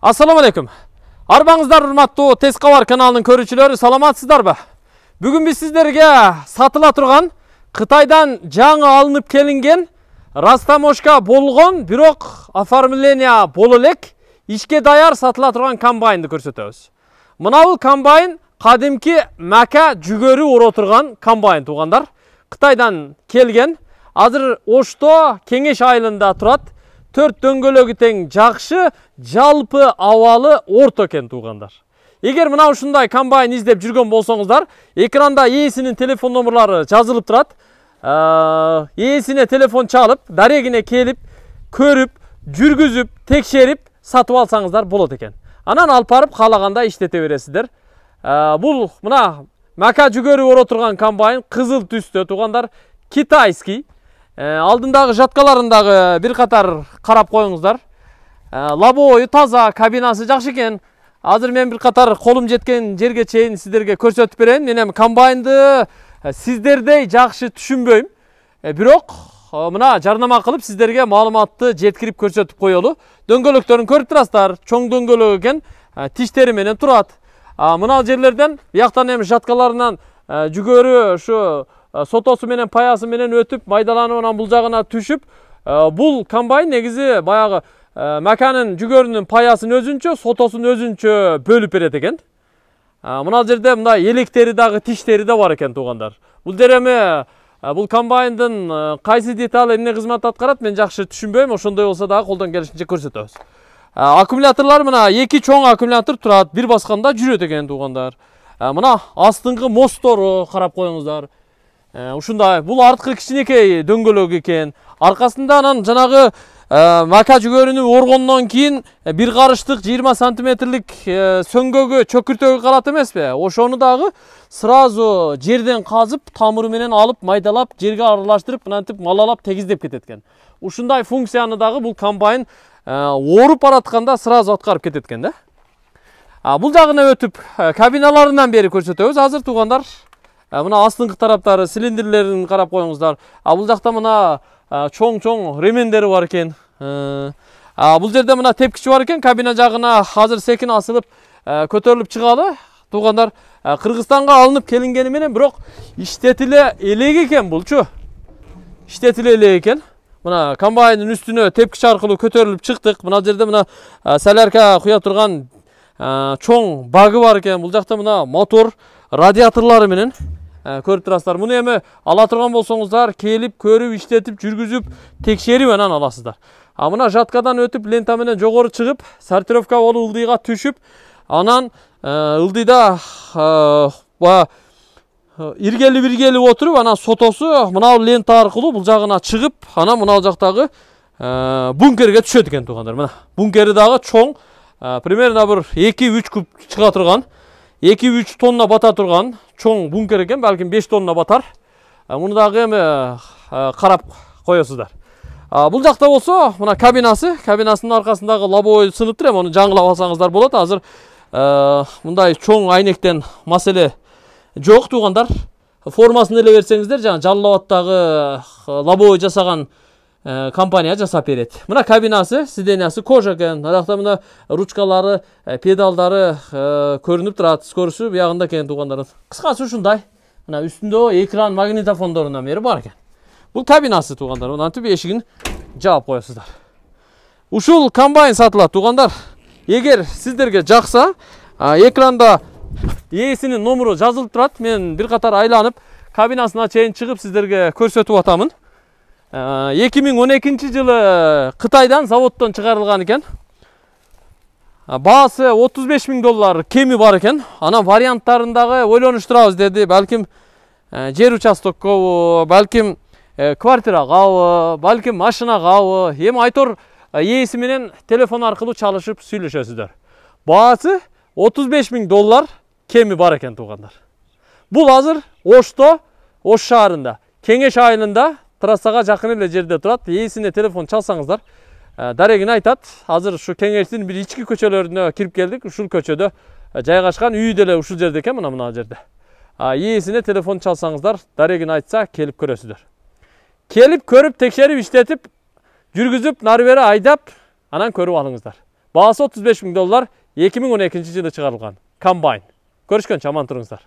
Ассаламу алейкум. Арбаңыздар урматтуу Тескавар каналынын көрүүчүлөрү, саламатсыздар ба? Бүгін біз сіздерге сатыла тұрған Қытайдан жаңы алынып келінген Растамошқа болған бирок оформление боло ішке ишке даяр сатыла тұрған комбайнды көрсеті өз бул комбайн кадимки мака жүгөрү уро турган комбайн туугандар. Қытайдан келген. Азыр Ошто Кеңеш айылында тұрады төрт дөңгөлөгү тең жакшы жалпы абалы орто экен туугандар Эгер мына ушундай комбайн издеп жүргөн болсоңуздар экранда ээсинин телефон номерлары жазылып турат ээсине ә, телефон чалып дарегине келип көрүп жүргүзүп текшерип сатып алсаңыздар болот екен анан алып барып каалагандай иштете бересиздер бул ә, бұл мака жүгөрү боло турган комбайн қызыл түстө туугандар китайский алдындағы жаткаларындағы бир катар карап коюңуздар лобою таза кабинасы жакшы екен азыр мен бір қатар қолым жеткен жерге чейін сіздерге көрсетіп берейин мен эми комбайнды сиздердей жакшы түшүнбөйм бирок мына жарнама кылып сіздерге маалыматты жеткирип көрсөтүп коелу дөңгөлөктөрүн көріп турасыздар чоң дөңгөлөк экен тиштери менен турат мына жерлерден бияктан эми жаткаларынан жүгөрү ушу сотосу менен паясы менен өтүп майдаланы анан бул жагына түшүп бул комбайн негизи баягы маканын жүгөрүнүн паясын өзүнчө сотосун өзүнчө бөлүп берет экен мына жерде мындай электери дагы тиштери да бар экен туугандар бул жер эми бул комбайндын кайсы детали эмне кызмат аткарат мен жакшы түшүнбөйм ошондой болсо дагы колдон келишинче көрсөтөбүз аккумуляторлор мына эки чоң аккумулятор турат бир басканда жүрөт экен туугандар мына астыңкы мосттору карап коюңуздар Э, ушундай бул арткы кичинекей дөңгөлөк экен аркасында анан жанагы э, мака жүгөрүнү оргондон кийин э, бир карыштык жыйырма сантиметрлик сөңгөгө чөкүртөгү калат эмеспи ошону дагы сразу жерден казып тамыры менен алып майдалап жерге аралаштырып мынантип малалап тегиздеп кетет экен ушундай функцияны дагы бул комбайн ооруп баратканда сразу аткарып кетет экен да бул жагына өтүп кабиналарынан бери көрсөтөбүз азыр туугандар Ә, мына астыңғы тараптары цилиндрлерін қарап қойыңыздар а бұл жақта мына ә, чоң чоң ремендері бар екен ә, бұл жерде мына тепкіші бар екен кабина жағына қазір секін асылып көтеріліп шығады туғандар қырғызстанға алынып келінгеніменен бирок иштетиле элек экен булчу иштетиле элек экен мына комбайндын үстүнө тепкич аркылуу көтөрүлүп чыктык мына жерде мына солярка куя турган чоң багы бар экен бул жакта мына мотор радиаторлары менен көріп тұрасыздар муну эми ала турган болсоңуздар келіп көріп іштетіп жүргізіп текшерип анан аласыздар а мына жаткадан өтіп лента менен жогору чыгып сортировка болуп ылдыйга түшүп анан ылдыйда баягы иргелип иргелип отуруп анан сотосу мынабул лента аркылуу бул жагына чыгып анан мынал жактагы бункерге түшөт экен туугандар мына бункери дагы чоң примерно бир эки үч куб чыга турган 2-3 тонна бата тұрған чоң бункер екен бәлкім 5 тонна батар ә, мұны дагы эми ә, карап ә, коесуздар бұл жақта болсо мына кабинасы кабинасының арқасындағы лобовой сыныптыр эми аны жаңылап алсаңыздар болады. азыр мындай чоң айнектен маселе жоқ туғандар формасын еле берсеңиздер жана жалал абаддагы жасаған компания жасап береді мына кабинасы сидениясы кожа экен мына жақта мына ручкалары педалдары көрініп тұрады скоросі бұяғында екен туғандар қысқасы ушундай мына үстінде экран магнитофондорунан бери бар екен бұл кабинасы туғандар мынантип эшигин жаап коесуздар ушул комбайн сатылат туғандар егер сіздерге жақса экранда ээсинин номуру жазылып турат мен бир катар айланып кабинасына чейин чыгып сиздерге көрсөтүп атамын 2012 ә, жылы Қытайдан заводтан шығарылған екен. Басы 35 мін доллар кемі бар екен. Ана варианттарындағы ойланыш деді. Бәлкім ә, жер участок қауы, бәлкім ә, квартира қауы, бәлкім машина қауы. Ем айтор менен телефон арқылы чалышып сөйлешесіздер. Басы 35 мін доллар кемі бар екен туғандар. Бұл азыр Ошто, Ош шаарында, Кеңеш айылында трассаға жақын эле жерде турат ээсине телефон чалсаңыздар ә, дарегин айтат азыр ушу кеңештин бир ички көчөлөрүнө кирип келдик ушул көчөдө ә, жайгашкан үй деле ушул жерде экен мына мына жерде ээсине телефон чалсаңыздар дарегин айтса келип көрөсүздөр келип көрүп текшерип иштетип жүргүзүп нары бери айдап анан көрүп алыңыздар баасы отуз беш миң доллар эки миң он экинчи жылы чыгарылган комбайн көрүшкөнчө аман туруңуздар